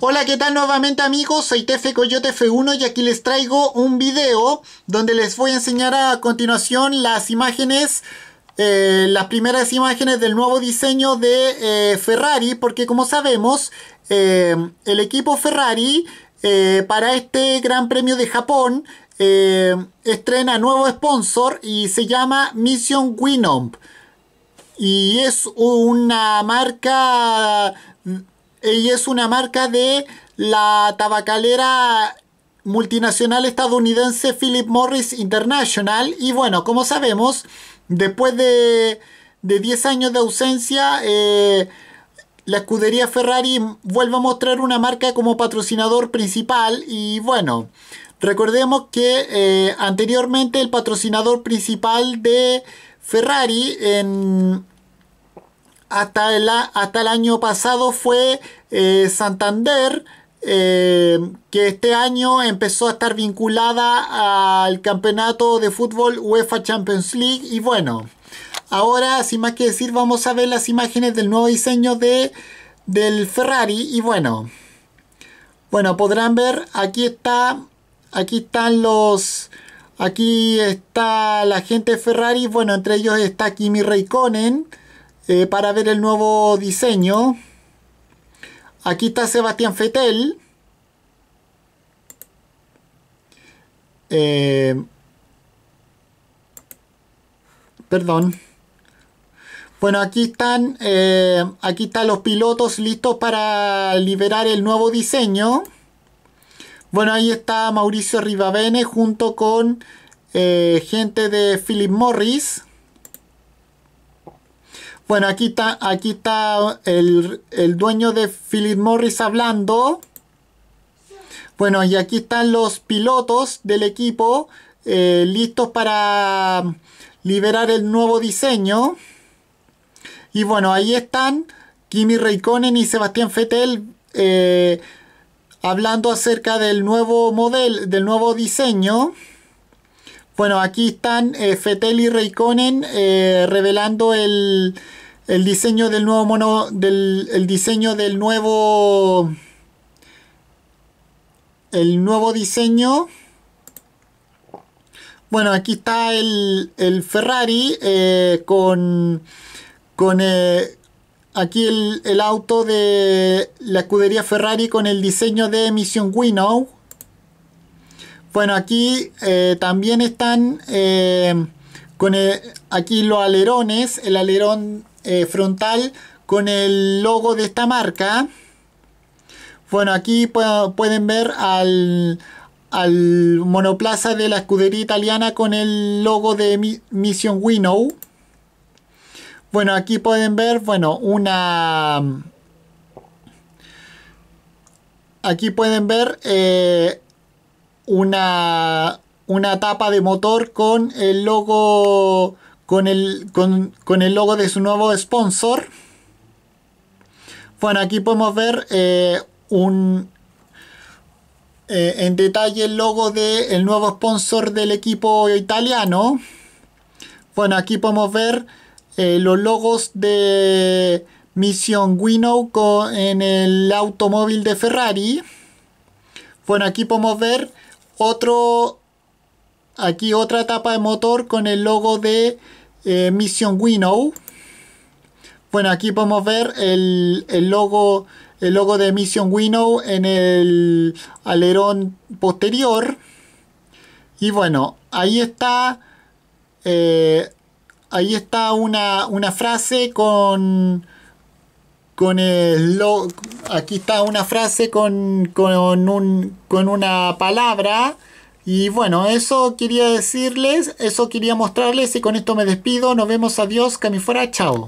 Hola, ¿qué tal nuevamente amigos? Soy Tefe Coyote F1 y aquí les traigo un video donde les voy a enseñar a continuación las imágenes, eh, las primeras imágenes del nuevo diseño de eh, Ferrari, porque como sabemos, eh, el equipo Ferrari para este Gran Premio de Japón estrena nuevo sponsor y se llama Mission Winomp. Y es una marca y es una marca de la tabacalera multinacional estadounidense Philip Morris International. Y bueno, como sabemos, después de, 10 años de ausencia, eh, la escudería Ferrari vuelve a mostrar una marca como patrocinador principal. Y bueno, recordemos que eh, anteriormente el patrocinador principal de Ferrari en hasta el, hasta el año pasado fue eh, Santander, eh, que este año empezó a estar vinculada al campeonato de fútbol UEFA Champions League. Y bueno, ahora sin más que decir vamos a ver las imágenes del nuevo diseño de, del Ferrari. Y bueno, bueno, podrán ver, aquí está, aquí están los... Aquí está la gente de Ferrari, bueno, entre ellos está Kimi Raikkonen, eh, para ver el nuevo diseño, aquí está Sebastián Fetel. Eh, perdón. Bueno, aquí están, eh, aquí están los pilotos listos para liberar el nuevo diseño. Bueno, ahí está Mauricio Rivavene junto con gente de Philip Morris. Bueno, aquí está, aquí está el, dueño de Philip Morris hablando. Bueno, y aquí están los pilotos del equipo eh, listos para liberar el nuevo diseño. Y bueno, ahí están Kimi Raikkonen y Sebastián Fettel eh, hablando acerca del nuevo modelo, del nuevo diseño. Bueno, aquí están Fetel eh, Fettel y Raikkonen revelando el, el diseño del nuevo mono, del el diseño del nuevo, el nuevo diseño. Bueno, aquí está el, el Ferrari eh, con, con eh, aquí el, auto de la escudería Ferrari con el diseño de Mission Winnow. Bueno, aquí eh, también están con aquí los alerones, el alerón eh, frontal con el logo de esta marca. Bueno, aquí pueden ver al, al monoplaza de la escudería italiana con el logo de Mission Winnow. Bueno, aquí pueden ver, bueno, una... Aquí pueden ver eh, una, una tapa de motor con el logo con el, con, el logo de su nuevo sponsor. Bueno, aquí podemos ver eh, un, eh, en detalle el logo del nuevo sponsor del equipo italiano. Bueno, aquí podemos ver eh, los logos de Mission Winnow en el automóvil de Ferrari. Bueno, aquí podemos ver otro Aquí otra tapa de motor con el logo de eh, Mission Winnow. Bueno, aquí podemos ver el, el, logo, el logo de Mission Winnow en el alerón posterior. Y bueno, ahí está. Eh, ahí está una, una, frase con. Con el Aquí está una frase con, con, un, con una palabra y bueno, eso quería decirles, eso quería mostrarles y con esto me despido. Nos vemos, adiós, que fuera, chao.